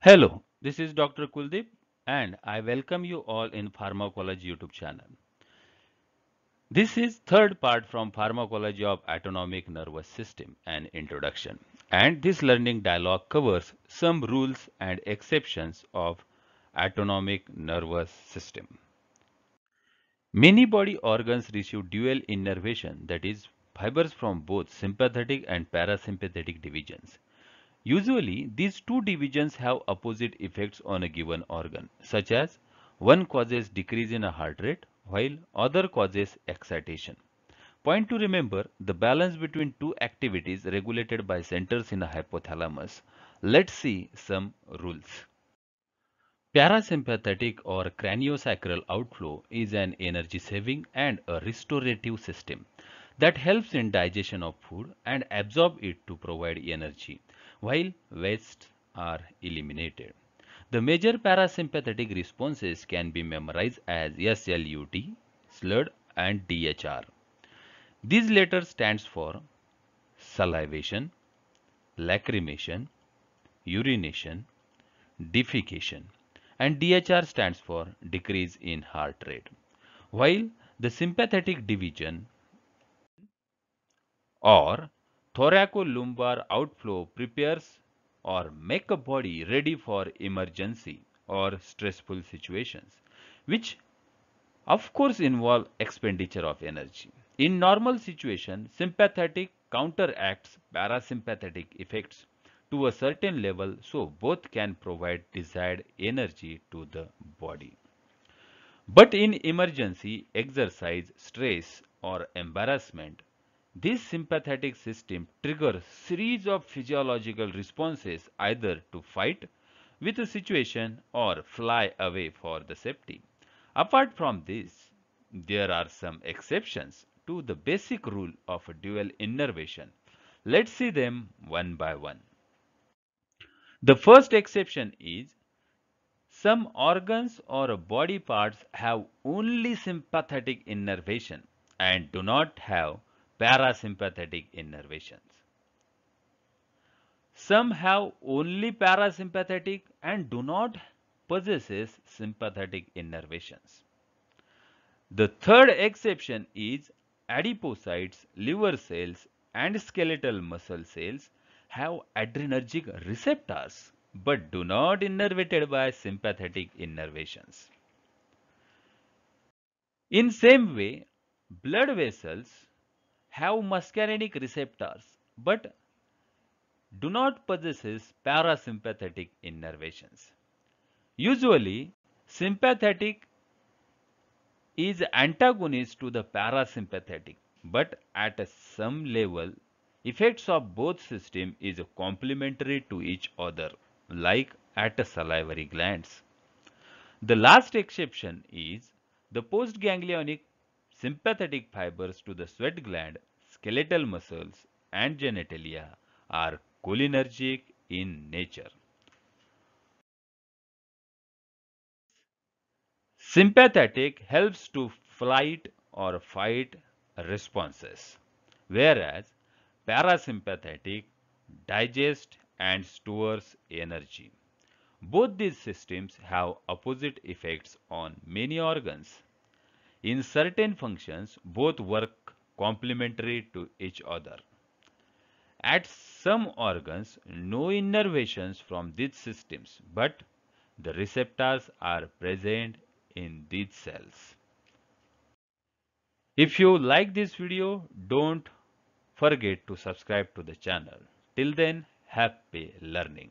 Hello, this is Dr. Kuldeep and I welcome you all in Pharmacology YouTube channel. This is third part from Pharmacology of Autonomic Nervous System and Introduction and this learning dialogue covers some rules and exceptions of autonomic nervous system. Many body organs receive dual innervation that is fibers from both sympathetic and parasympathetic divisions Usually, these two divisions have opposite effects on a given organ, such as one causes decrease in a heart rate while other causes excitation. Point to remember, the balance between two activities regulated by centers in a hypothalamus. Let's see some rules. Parasympathetic or craniosacral outflow is an energy saving and a restorative system that helps in digestion of food and absorb it to provide energy while wastes are eliminated. The major parasympathetic responses can be memorized as SLUT, SLUD and DHR. These letters stands for salivation, lacrimation, urination, defecation and DHR stands for decrease in heart rate. While the sympathetic division or thoracolumbar outflow prepares or make a body ready for emergency or stressful situations which of course involve expenditure of energy. In normal situation, sympathetic counteracts parasympathetic effects to a certain level so both can provide desired energy to the body. But in emergency, exercise, stress or embarrassment this sympathetic system triggers series of physiological responses either to fight with a situation or fly away for the safety. Apart from this, there are some exceptions to the basic rule of dual innervation. Let's see them one by one. The first exception is some organs or body parts have only sympathetic innervation and do not have parasympathetic innervations. Some have only parasympathetic and do not possess sympathetic innervations. The third exception is adipocytes, liver cells and skeletal muscle cells have adrenergic receptors but do not innervated by sympathetic innervations. In same way, blood vessels have muscarinic receptors but do not possess parasympathetic innervations. Usually, sympathetic is antagonist to the parasympathetic but at some level effects of both system is complementary to each other like at salivary glands. The last exception is the postganglionic Sympathetic fibers to the sweat gland, skeletal muscles and genitalia are cholinergic in nature. Sympathetic helps to flight or fight responses, whereas parasympathetic digest and stores energy. Both these systems have opposite effects on many organs. In certain functions, both work complementary to each other. At some organs, no innervations from these systems, but the receptors are present in these cells. If you like this video, don't forget to subscribe to the channel. Till then, happy learning.